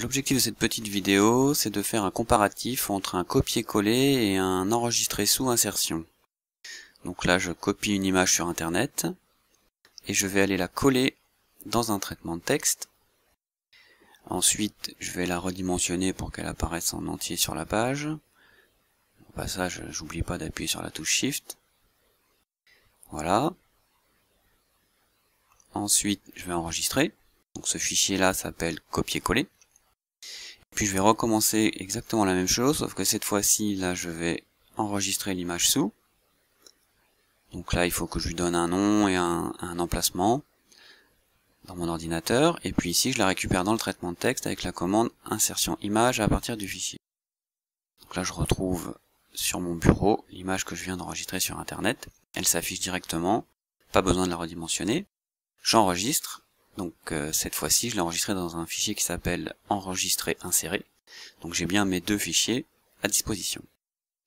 L'objectif de cette petite vidéo, c'est de faire un comparatif entre un copier-coller et un enregistré sous insertion. Donc là, je copie une image sur Internet, et je vais aller la coller dans un traitement de texte. Ensuite, je vais la redimensionner pour qu'elle apparaisse en entier sur la page. Au passage, j'oublie pas d'appuyer sur la touche Shift. Voilà. Ensuite, je vais enregistrer. Donc ce fichier-là s'appelle copier-coller. Puis je vais recommencer exactement la même chose, sauf que cette fois-ci, là, je vais enregistrer l'image sous. Donc là, il faut que je lui donne un nom et un, un emplacement dans mon ordinateur. Et puis ici, je la récupère dans le traitement de texte avec la commande insertion image à partir du fichier. Donc là, je retrouve sur mon bureau l'image que je viens d'enregistrer sur Internet. Elle s'affiche directement, pas besoin de la redimensionner. J'enregistre, donc euh, cette fois-ci, je l'ai enregistré dans un fichier qui s'appelle enregistrer insérer. Donc j'ai bien mes deux fichiers à disposition.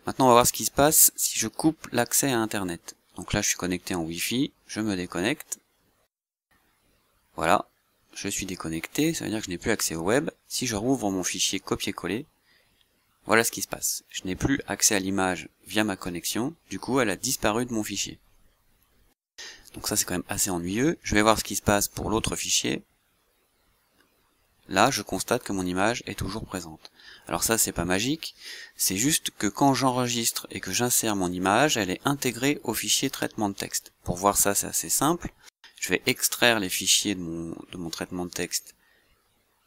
Maintenant, on va voir ce qui se passe si je coupe l'accès à Internet. Donc là, je suis connecté en Wi-Fi, je me déconnecte. Voilà, je suis déconnecté, ça veut dire que je n'ai plus accès au web. Si je rouvre mon fichier copier-coller, voilà ce qui se passe. Je n'ai plus accès à l'image via ma connexion, du coup elle a disparu de mon fichier. Donc ça c'est quand même assez ennuyeux. Je vais voir ce qui se passe pour l'autre fichier. Là, je constate que mon image est toujours présente. Alors ça, c'est pas magique, c'est juste que quand j'enregistre et que j'insère mon image, elle est intégrée au fichier traitement de texte. Pour voir ça, c'est assez simple. Je vais extraire les fichiers de mon, traitement de texte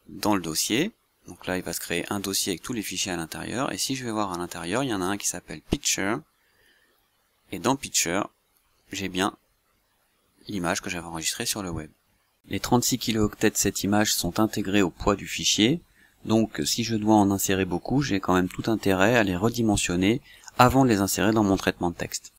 dans le dossier. Donc là, il va se créer un dossier avec tous les fichiers à l'intérieur. Et si je vais voir à l'intérieur, il y en a un qui s'appelle Picture. Et dans Picture, j'ai bien l'image que j'avais enregistrée sur le web. Les 36 kilooctets de cette image sont intégrés au poids du fichier, donc si je dois en insérer beaucoup, j'ai quand même tout intérêt à les redimensionner avant de les insérer dans mon traitement de texte.